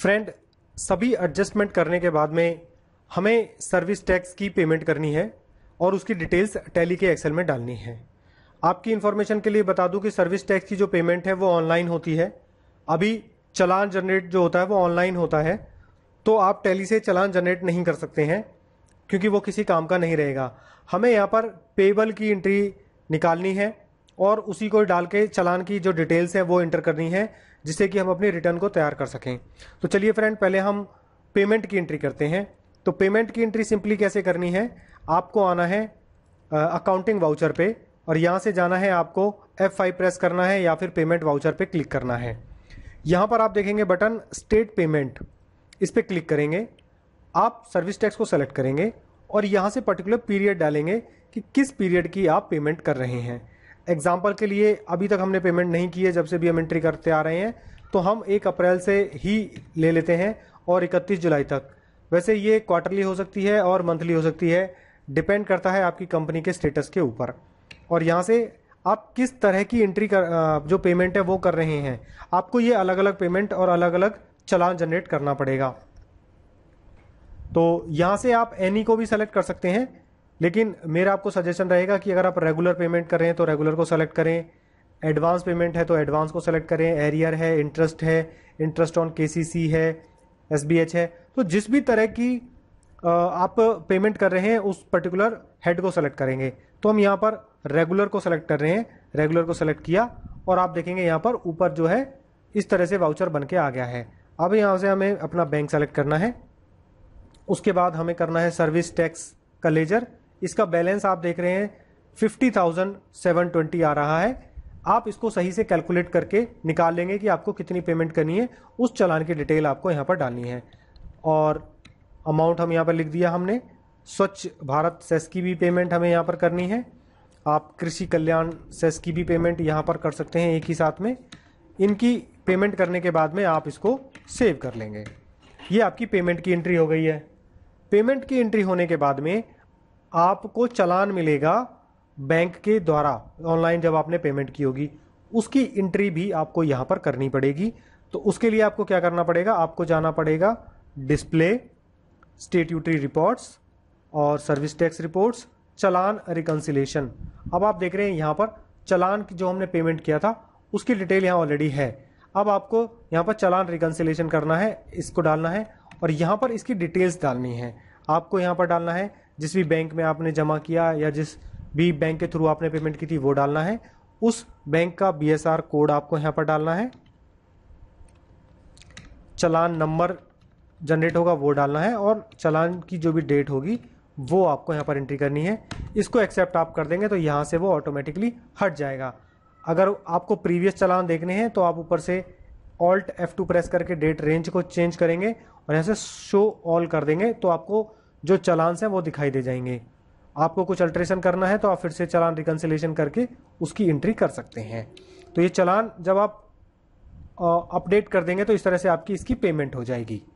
friend सभी adjustment करने के बाद में हमें सर्विस टैक्स की पेमेंट करनी है और उसकी डिटेल्स टैली के एक्सेल में डालनी है आपकी इन्फॉर्मेशन के लिए बता दूं कि सर्विस टैक्स की जो पेमेंट है वो ऑनलाइन होती है अभी चलान जनरेट जो होता है वो ऑनलाइन होता है तो आप टैली से चलान जनरेट नहीं कर सकते हैं क्योंकि वो किसी काम का नहीं रहेगा हमें यहाँ पर पेबल की एंट्री निकालनी है और उसी को डाल के चलान की जो डिटेल्स हैं वो इंटर करनी है जिससे कि हम अपनी रिटर्न को तैयार कर सकें तो चलिए फ्रेंड पहले हम पेमेंट की एंट्री करते हैं तो पेमेंट की एंट्री सिंपली कैसे करनी है आपको आना है अकाउंटिंग वाउचर पे और यहाँ से जाना है आपको F5 प्रेस करना है या फिर पेमेंट वाउचर पे क्लिक करना है यहाँ पर आप देखेंगे बटन स्टेट पेमेंट इस पर क्लिक करेंगे आप सर्विस टैक्स को सेलेक्ट करेंगे और यहाँ से पर्टिकुलर पीरियड डालेंगे कि किस पीरियड की आप पेमेंट कर रहे हैं एग्जाम्पल के लिए अभी तक हमने पेमेंट नहीं किए जब से भी हम एंट्री करते आ रहे हैं तो हम एक अप्रैल से ही ले लेते हैं और इकतीस जुलाई तक वैसे ये क्वार्टरली हो सकती है और मंथली हो सकती है डिपेंड करता है आपकी कंपनी के स्टेटस के ऊपर और यहाँ से आप किस तरह की एंट्री कर जो पेमेंट है वो कर रहे हैं आपको ये अलग अलग पेमेंट और अलग अलग चलान जनरेट करना पड़ेगा तो यहाँ से आप एनी को भी सेलेक्ट कर सकते हैं लेकिन मेरा आपको सजेशन रहेगा कि अगर आप रेगुलर पेमेंट कर रहे हैं तो रेगुलर को सेलेक्ट करें एडवांस पेमेंट है तो एडवांस को सेलेक्ट करें एरियर है इंटरेस्ट है इंटरेस्ट ऑन के है एस है तो जिस भी तरह की आप पेमेंट कर रहे हैं उस पर्टिकुलर हेड को सेलेक्ट करेंगे तो हम यहाँ पर रेगुलर को सेलेक्ट कर रहे हैं रेगुलर को सेलेक्ट किया और आप देखेंगे यहाँ पर ऊपर जो है इस तरह से वाउचर बन के आ गया है अब यहाँ से हमें अपना बैंक सेलेक्ट करना है उसके बाद हमें करना है सर्विस टैक्स का लेजर इसका बैलेंस आप देख रहे हैं फिफ्टी थाउजेंड सेवन ट्वेंटी आ रहा है आप इसको सही से कैलकुलेट करके निकाल लेंगे कि आपको कितनी पेमेंट करनी है उस चालान की डिटेल आपको यहाँ पर डालनी है और अमाउंट हम यहाँ पर लिख दिया हमने स्वच्छ भारत सेस की भी पेमेंट हमें यहाँ पर करनी है आप कृषि कल्याण सेस की भी पेमेंट यहाँ पर कर सकते हैं एक ही साथ में इनकी पेमेंट करने के बाद में आप इसको सेव कर लेंगे ये आपकी पेमेंट की एंट्री हो गई है पेमेंट की एंट्री होने के बाद में आपको चलान मिलेगा बैंक के द्वारा ऑनलाइन जब आपने पेमेंट की होगी उसकी एंट्री भी आपको यहाँ पर करनी पड़ेगी तो उसके लिए आपको क्या करना पड़ेगा आपको जाना पड़ेगा डिस्प्ले स्टेट्यूटरी रिपोर्ट्स और service tax reports challan reconciliation अब आप देख रहे हैं यहाँ पर चलान जो हमने पेमेंट किया था उसकी डिटेल यहाँ ऑलरेडी है अब आपको यहाँ पर चलान रिकन्सिलेशन करना है इसको डालना है और यहाँ पर इसकी डिटेल्स डालनी है आपको यहाँ पर डालना है जिस भी बैंक में आपने जमा किया या जिस भी बैंक के थ्रू आपने पेमेंट की थी वो डालना है उस बैंक का बी कोड आपको यहाँ पर डालना है चलान नंबर जनरेट होगा वो डालना है और चलान की जो भी डेट होगी वो आपको यहाँ पर एंट्री करनी है इसको एक्सेप्ट आप कर देंगे तो यहाँ से वो ऑटोमेटिकली हट जाएगा अगर आपको प्रीवियस चलान देखने हैं तो आप ऊपर से ऑल्ट F2 प्रेस करके डेट रेंज को चेंज करेंगे और यहाँ से शो ऑल कर देंगे तो आपको जो चलांस हैं वो दिखाई दे जाएंगे आपको कुछ अल्ट्रेशन करना है तो आप फिर से चलान रिकन्सिलेशन करके उसकी एंट्री कर सकते हैं तो ये चलान जब आप अपडेट कर देंगे तो इस तरह से आपकी इसकी पेमेंट हो जाएगी